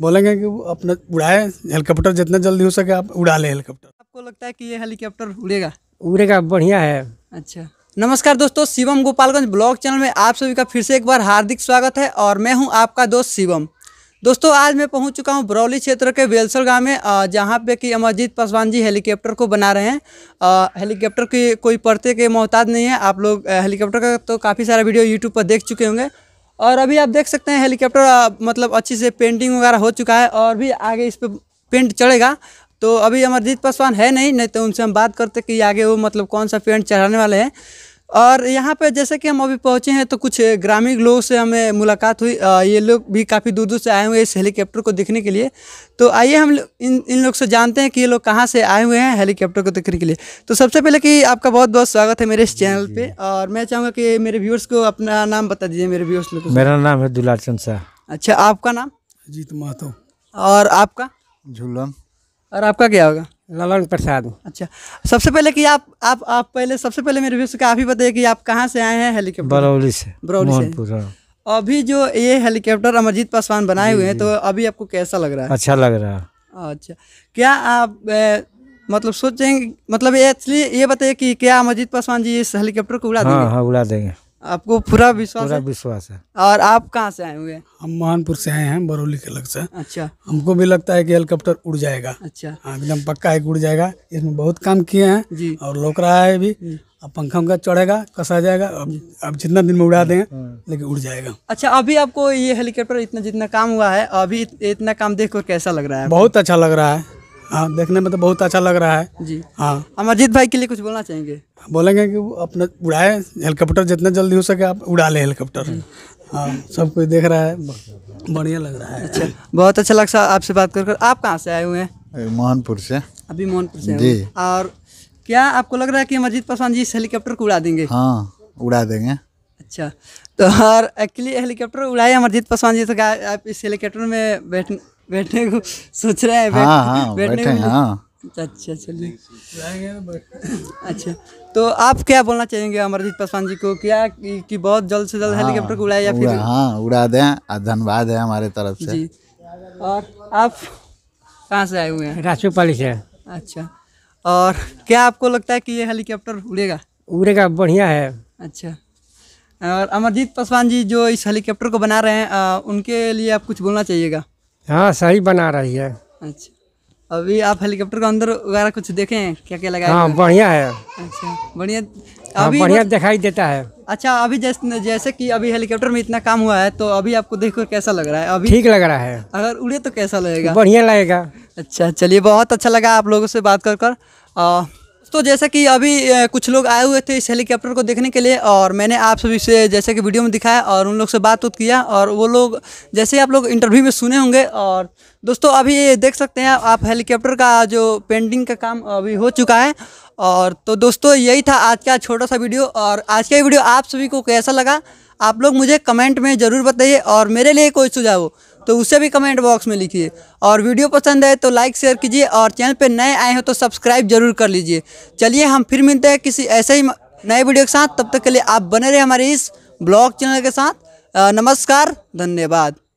बोलेंगे कि अपना उड़ाए हेलीकॉप्टर जितना जल्दी हो सके आप उड़ा लें हेलीकॉप्टर आपको लगता है कि ये हेलीकॉप्टर उड़ेगा उड़ेगा बढ़िया है अच्छा नमस्कार दोस्तों शिवम गोपालगंज ब्लॉग चैनल में आप सभी का फिर से एक बार हार्दिक स्वागत है और मैं हूँ आपका दोस्त शिवम दोस्तों आज मैं पहुंच चुका हूं बरौली क्षेत्र के बेलसर गांव में जहां पे कि अमरजीत पासवान जी हेलीकॉप्टर को बना रहे हैं हेलीकॉप्टर की कोई परते के मोहताज नहीं है आप लोग हेलीकॉप्टर का तो काफ़ी सारा वीडियो यूट्यूब पर देख चुके होंगे और अभी आप देख सकते हैं हेलीकॉप्टर मतलब अच्छी से पेंटिंग वगैरह हो चुका है और भी आगे इस पर पेंट चढ़ेगा तो अभी अमरजीत पासवान है नहीं नहीं तो उनसे हम बात करते कि आगे वो मतलब कौन सा पेंट चढ़ाने वाले हैं और यहाँ पे जैसे कि हम अभी पहुँचे हैं तो कुछ ग्रामीण लोगों से हमें मुलाकात हुई ये लोग भी काफ़ी दूर दूर से आए हुए हैं इस हेलीकॉप्टर को देखने के लिए तो आइए हम इन इन लोग से जानते हैं कि ये लोग कहाँ से आए हुए हैं हेलीकॉप्टर को देखने के लिए तो सबसे पहले कि आपका बहुत बहुत स्वागत है मेरे इस चैनल पर और मैं चाहूँगा कि मेरे व्यूअर्स को अपना नाम बता दीजिए मेरे व्यूअर्स लोग मेरा नाम है दुलाल चंद शाह अच्छा आपका नाम अजीत महतो और आपका झूलम और आपका क्या होगा ललन प्रसाद अच्छा सबसे पहले कि आप आप आप पहले सबसे पहले मेरे व्यवस्था आप ही बताइए कि आप कहाँ से आए हैं हेलीकॉप्टर बरौली से बरौली से हाँ। अभी जो ये हेलीकॉप्टर अमरजीत पासवान बनाए हुए हैं तो अभी आपको कैसा लग रहा है अच्छा लग रहा है अच्छा क्या आप ए, मतलब सोचेंगे मतलब ये एक्चुअली ये बताइए कि क्या अमरजीत पासवान जी इस हेलीकॉप्टर को उड़ा हाँ, देंगे हाँ, हाँ उड़ा देंगे आपको पूरा विश्वास पूरा विश्वास है और आप कहाँ से आए हुए हम मोहनपुर से आए हैं बरौली के लग से अच्छा हमको भी लगता है कि हेलीकॉप्टर उड़ जाएगा अच्छा हाँ, एकदम पक्का है उड़ जाएगा इसमें बहुत काम किए हैं जी और लोक रहा है भी अब पंखा उनका चढ़ेगा कसा जाएगा अब अब जितना दिन में उड़ा देंगे हाँ। लेकिन उड़ जाएगा अच्छा अभी आपको ये हेलीकॉप्टर इतना जितना काम हुआ है अभी इतना काम देख कैसा लग रहा है बहुत अच्छा लग रहा है हाँ देखने में तो बहुत अच्छा लग रहा है जी हाँ अमरजीत भाई के लिए कुछ बोलना चाहेंगे बोलेंगे कि अपना उड़ाए हेलीकॉप्टर जितना जल्दी हो सके आप उड़ा लें हेलीकॉप्टर हाँ सब कुछ देख रहा है बढ़िया लग रहा है अच्छा बहुत अच्छा लग सर आपसे बात कर आप कहाँ से आए हुए हैं मोहनपुर से अभी मोहनपुर से जी और क्या आपको लग रहा है कि अमरजीत पासवान जी इस हेलीकॉप्टर को उड़ा देंगे हाँ उड़ा देंगे अच्छा तो और एक्चुअली हेलीकॉप्टर उड़ाए अमरजीत पासवान जी तो क्या आप इस हेलीकॉप्टर में बैठ बैठने को सोच रहा है हाँ, हाँ, बैठने बैठे, को हाँ अच्छा चलिए अच्छा तो आप क्या बोलना चाहेंगे अमरजीत पासवान जी को क्या कि बहुत जल्द से जल्द हाँ, हेलीकॉप्टर को उड़ाए या फिर हाँ उड़ा दें धन्यवाद है हमारे तरफ से और आप कहाँ से आए हुए हैं राजोपाली से अच्छा और क्या आपको लगता है कि ये हेलीकॉप्टर उड़ेगा उड़ेगा बढ़िया है अच्छा और अमरजीत पासवान जी जो इस हेलीकॉप्टर को बना रहे हैं आ, उनके लिए आप कुछ बोलना चाहिएगा हाँ सही बना रही है अच्छा अभी आप हेलीकॉप्टर के अंदर वगैरह कुछ देखे हैं क्या क्या लगाया हाँ बढ़िया है अच्छा बढ़िया हाँ, अभी हाँ, बढ़िया मतलब दिखाई देता है अच्छा अभी जैसे जैसे कि अभी हेलीकॉप्टर में इतना काम हुआ है तो अभी आपको देखकर कैसा लग रहा है अभी ठीक लग रहा है अगर उड़े तो कैसा लगेगा बढ़िया लगेगा अच्छा चलिए बहुत अच्छा लगा आप लोगों से बात कर कर तो जैसा कि अभी कुछ लोग आए हुए थे इस हेलीकॉप्टर को देखने के लिए और मैंने आप सभी से जैसे कि वीडियो में दिखाया और उन लोग से बात उत किया और वो लोग जैसे आप लोग इंटरव्यू में सुने होंगे और दोस्तों अभी ये देख सकते हैं आप हेलीकॉप्टर का जो पेंटिंग का काम अभी हो चुका है और तो दोस्तों यही था आज का छोटा सा वीडियो और आज का वीडियो आप सभी को कैसा लगा आप लोग मुझे कमेंट में ज़रूर बताइए और मेरे लिए कोई सुझाव हो तो उसे भी कमेंट बॉक्स में लिखिए और वीडियो पसंद आए तो लाइक शेयर कीजिए और चैनल पर नए आए हो तो सब्सक्राइब जरूर कर लीजिए चलिए हम फिर मिलते हैं किसी ऐसे ही नए वीडियो के साथ तब तक के लिए आप बने रहे हमारे इस ब्लॉग चैनल के साथ नमस्कार धन्यवाद